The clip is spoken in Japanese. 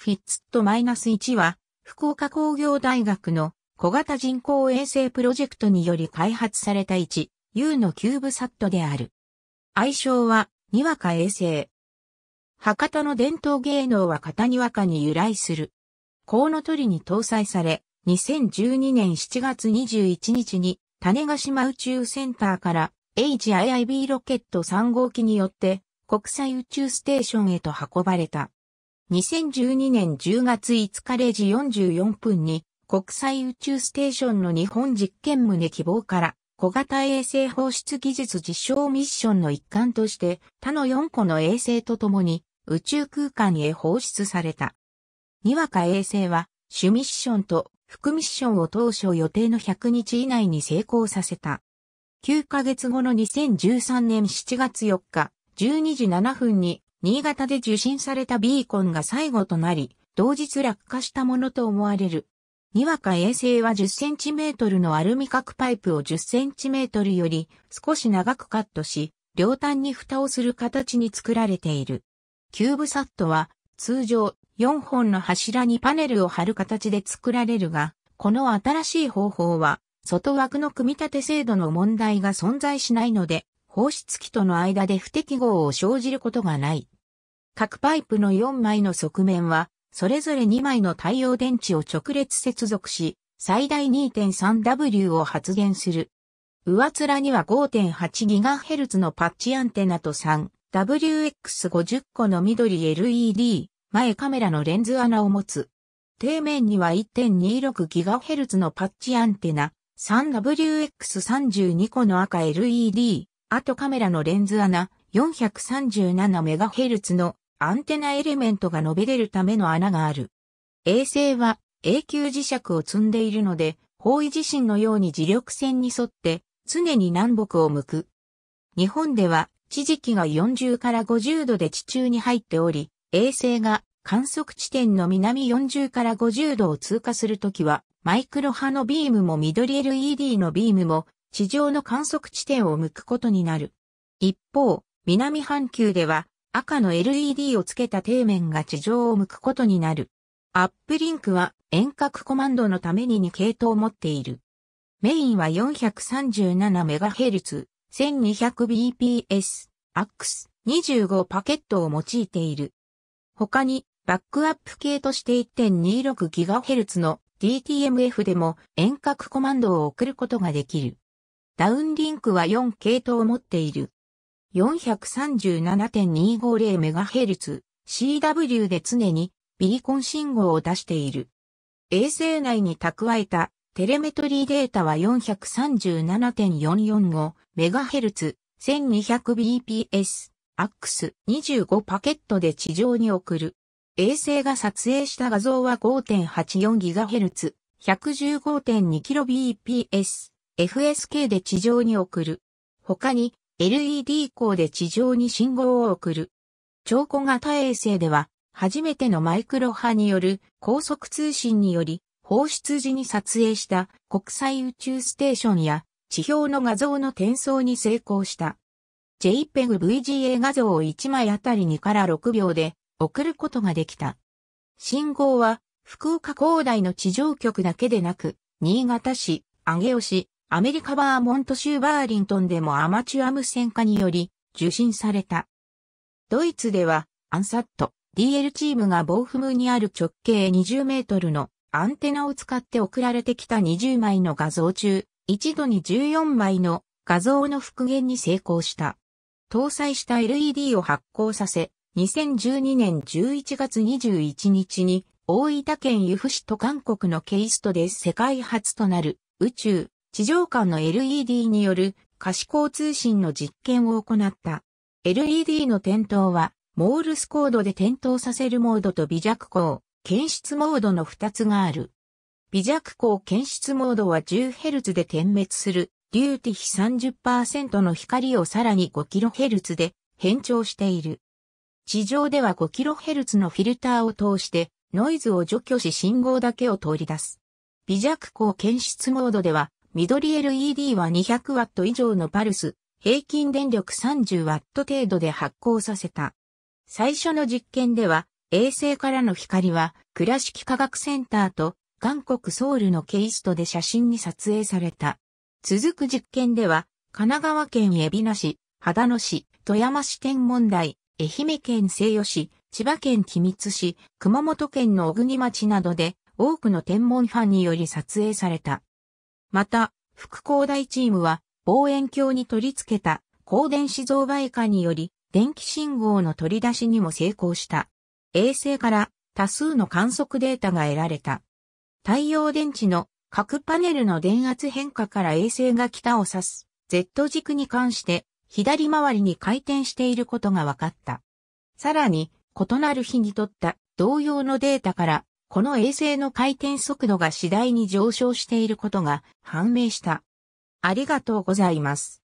フィッツット -1 は、福岡工業大学の小型人工衛星プロジェクトにより開発された 1U のキューブサットである。愛称は、にわか衛星。博多の伝統芸能は型にわかに由来する。コウノトリに搭載され、2012年7月21日に、種ヶ島宇宙センターから HIIB ロケット3号機によって国際宇宙ステーションへと運ばれた。2012年10月5日0時44分に国際宇宙ステーションの日本実験棟希望から小型衛星放出技術実証ミッションの一環として他の4個の衛星とともに宇宙空間へ放出された。にわか衛星は主ミッションと副ミッションを当初予定の100日以内に成功させた。9ヶ月後の2013年7月4日12時7分に新潟で受信されたビーコンが最後となり、同日落下したものと思われる。にわか衛星は 10cm のアルミ角パイプを 10cm より少し長くカットし、両端に蓋をする形に作られている。キューブサットは通常4本の柱にパネルを貼る形で作られるが、この新しい方法は外枠の組み立て制度の問題が存在しないので放出器との間で不適合を生じることがない。各パイプの4枚の側面は、それぞれ2枚の太陽電池を直列接続し、最大 2.3W を発現する。上面には 5.8GHz のパッチアンテナと 3WX50 個の緑 LED 前カメラのレンズ穴を持つ。底面には 1.26GHz のパッチアンテナ、3WX32 個の赤 LED あとカメラのレンズ穴 437MHz のアンテナエレメントが伸びれるための穴がある。衛星は永久磁石を積んでいるので、方位地震のように磁力線に沿って常に南北を向く。日本では地磁気が40から50度で地中に入っており、衛星が観測地点の南40から50度を通過するときは、マイクロ波のビームも緑 LED のビームも地上の観測地点を向くことになる。一方、南半球では赤の LED をつけた底面が地上を向くことになる。アップリンクは遠隔コマンドのために2系統を持っている。メインは 437MHz、1200bps、AX25 パケットを用いている。他に、バックアップ系として 1.26GHz の DTMF でも遠隔コマンドを送ることができる。ダウンリンクは4系統を持っている。437.250MHz、CW で常にビリコン信号を出している。衛星内に蓄えたテレメトリーデータは 437.445MHz、1200bps、AX25 パケットで地上に送る。衛星が撮影した画像は 5.84GHz、115.2kbps、FSK で地上に送る。他に LED 光で地上に信号を送る。超小型衛星では初めてのマイクロ波による高速通信により放出時に撮影した国際宇宙ステーションや地表の画像の転送に成功した。JPEG VGA 画像を1枚あたり2から6秒で送ることができた。信号は福岡高台の地上局だけでなく、新潟市、上尾市、アメリカバーモント州バーリントンでもアマチュア無線化により受信された。ドイツでは、アンサット、DL チームがボーフムにある直径20メートルのアンテナを使って送られてきた20枚の画像中、一度に14枚の画像の復元に成功した。搭載した LED を発光させ、2012年11月21日に大分県由布市と韓国のケイストで世界初となる宇宙地上間の LED による可視光通信の実験を行った。LED の点灯は、モールスコードで点灯させるモードと微弱光、検出モードの2つがある。微弱光検出モードは 10Hz で点滅する、粒子比30%の光をさらに 5kHz で変調している。地上では 5kHz のフィルターを通してノイズを除去し信号だけを通り出す。微弱光検出モードでは緑 LED は 200W 以上のパルス、平均電力 30W 程度で発光させた。最初の実験では、衛星からの光は、倉敷科学センターと、韓国ソウルのケイストで写真に撮影された。続く実験では、神奈川県海老名市、秦野市、富山市天文台、愛媛県西予市、千葉県君津市、熊本県の小国町などで、多くの天文ファンにより撮影された。また、副工大チームは望遠鏡に取り付けた光電子増倍化により電気信号の取り出しにも成功した。衛星から多数の観測データが得られた。太陽電池の各パネルの電圧変化から衛星が北を指す Z 軸に関して左回りに回転していることが分かった。さらに異なる日にとった同様のデータからこの衛星の回転速度が次第に上昇していることが判明した。ありがとうございます。